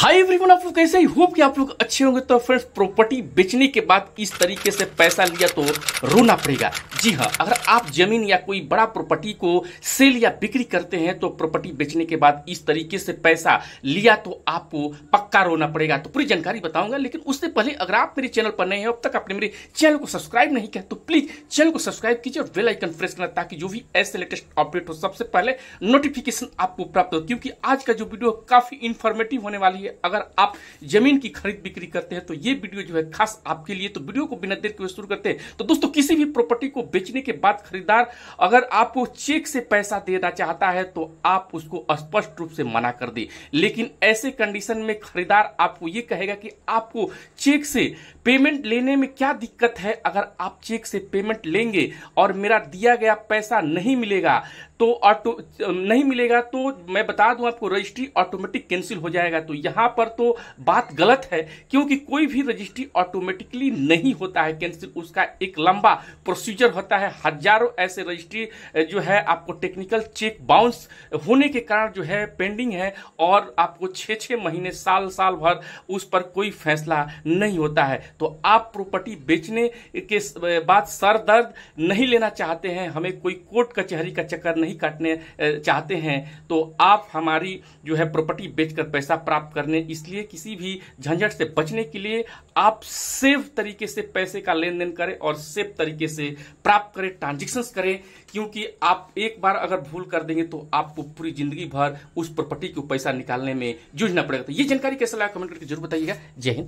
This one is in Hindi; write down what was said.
हाई एवरीवन आप लोग कैसे ही होप कि आप लोग अच्छे होंगे तो फ्रेंड्स प्रॉपर्टी बेचने के बाद इस तरीके से पैसा लिया तो रोना पड़ेगा जी हाँ अगर आप जमीन या कोई बड़ा प्रॉपर्टी को सेल या बिक्री करते हैं तो प्रॉपर्टी बेचने के बाद इस तरीके से पैसा लिया तो आपको पक्का रोना पड़ेगा तो पूरी जानकारी बताऊंगा लेकिन उससे पहले अगर आप मेरे चैनल पर नए हैं अब तक आपने मेरे चैनल को सब्सक्राइब नहीं किया तो प्लीज चैनल को सब्सक्राइब कीजिए और वेलाइकन प्रेस करना ताकि जो भी ऐसे लेटेस्ट अपडेट हो सबसे पहले नोटिफिकेशन आपको प्राप्त हो क्योंकि आज का जो वीडियो काफी इन्फॉर्मेटिव होने वाली है लिए अगर आप जमीन की खरीद बिक्री करते हैं तो ये वीडियो जो है खास आपके लिए तो वीडियो को बिना देर के शुरू करते हैं तो दोस्तों किसी भी प्रॉपर्टी को बेचने के बाद खरीदार अगर आपको चेक से पैसा देना चाहता है तो आप उसको स्पष्ट रूप से मना कर दे लेकिन ऐसे कंडीशन में खरीदार आपको ये कहेगा कि आपको चेक से पेमेंट लेने में क्या दिक्कत है अगर आप चेक से पेमेंट लेंगे और मेरा दिया गया पैसा नहीं मिलेगा तो ऑटो नहीं मिलेगा तो मैं बता दूं आपको रजिस्ट्री ऑटोमेटिक कैंसिल हो जाएगा तो यहां पर तो बात गलत है क्योंकि कोई भी रजिस्ट्री ऑटोमेटिकली नहीं होता है कैंसिल उसका एक लंबा प्रोसीजर होता है हजारों ऐसे रजिस्ट्री जो है आपको टेक्निकल चेक बाउंस होने के कारण जो है पेंडिंग है और आपको छः छः महीने साल साल भर उस पर कोई फैसला नहीं होता है तो आप प्रॉपर्टी बेचने के बाद सर दर्द नहीं लेना चाहते हैं हमें कोई कोर्ट कचहरी का, का चक्कर नहीं नहीं काटने चाहते हैं तो आप हमारी जो है प्रॉपर्टी बेचकर पैसा प्राप्त करने इसलिए किसी भी झंझट से बचने के लिए आप सेफ तरीके से पैसे का लेन देन करें और सेफ तरीके से प्राप्त करें ट्रांजेक्शन करें क्योंकि आप एक बार अगर भूल कर देंगे तो आपको पूरी जिंदगी भर उस प्रॉपर्टी को पैसा निकालने में जूझना पड़ेगा तो ये जानकारी कैसे लगा कमेंट करके जरूर बताइएगा जय हिंद